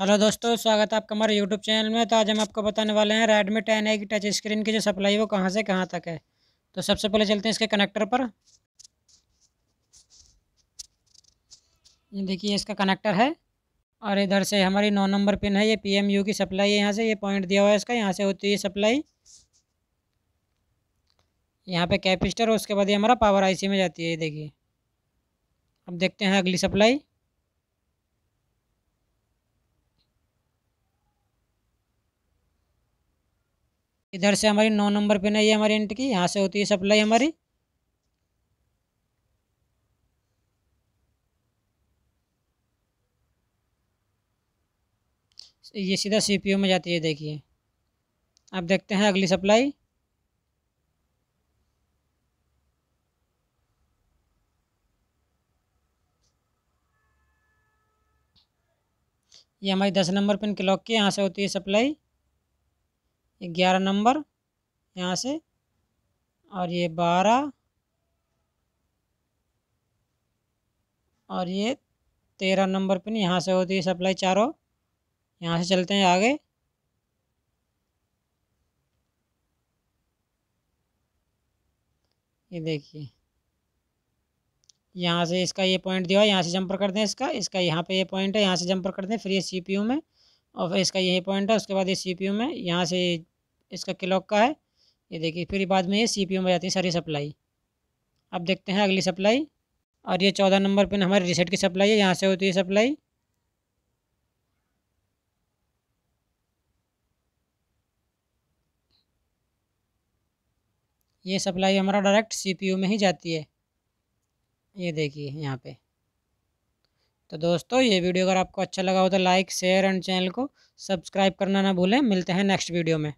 hello दोस्तों स्वागत है आपका हमारे यूट्यूब चैनल में तो आज हम आपको बताने वाले हैं रेडमी टेन ए की टच स्क्रीन की जो सप्लाई वो कहाँ से कहाँ तक है तो सबसे पहले चलते हैं इसके कनेक्टर पर ये देखिए इसका कनेक्टर है और इधर से हमारी नौ नंबर पिन है ये पीएमयू की सप्लाई है यहाँ से ये पॉइंट दिया हुआ है इसका यहाँ से होती है सप्लाई यहाँ पर कैपिस्टर और उसके बाद ये हमारा पावर आई में जाती है ये देखिए अब देखते हैं अगली सप्लाई इधर से हमारी नौ नंबर पिन है ये हमारी इंट की यहाँ से होती है सप्लाई हमारी ये सीधा सीपीयू में जाती है देखिए अब देखते हैं अगली सप्लाई ये हमारी दस नंबर पिन क्लॉक की यहाँ से होती है सप्लाई ये ग्यारह नंबर यहाँ से और ये बारह और ये तेरह नंबर पिन यहाँ से होती है सप्लाई चारों यहाँ से चलते हैं आगे ये देखिए यहाँ से इसका ये पॉइंट दिया यहाँ से जंपर कर दें इसका इसका यहाँ पे ये पॉइंट है यहाँ से जंपर कर दें फिर ये सीपीयू में और इसका यही पॉइंट है उसके बाद ये सी में यहाँ से इसका क्लॉक का है ये देखिए फिर बाद में ये सी में जाती है सारी सप्लाई अब देखते हैं अगली सप्लाई और ये चौदह नंबर पिन हमारे रिसेट की सप्लाई है यहाँ से होती है सप्लाई ये सप्लाई हमारा डायरेक्ट सीपीयू में ही जाती है ये देखिए यहाँ पे तो दोस्तों ये वीडियो अगर आपको अच्छा लगा हो तो लाइक शेयर एंड चैनल को सब्सक्राइब करना ना भूलें मिलते हैं नेक्स्ट वीडियो में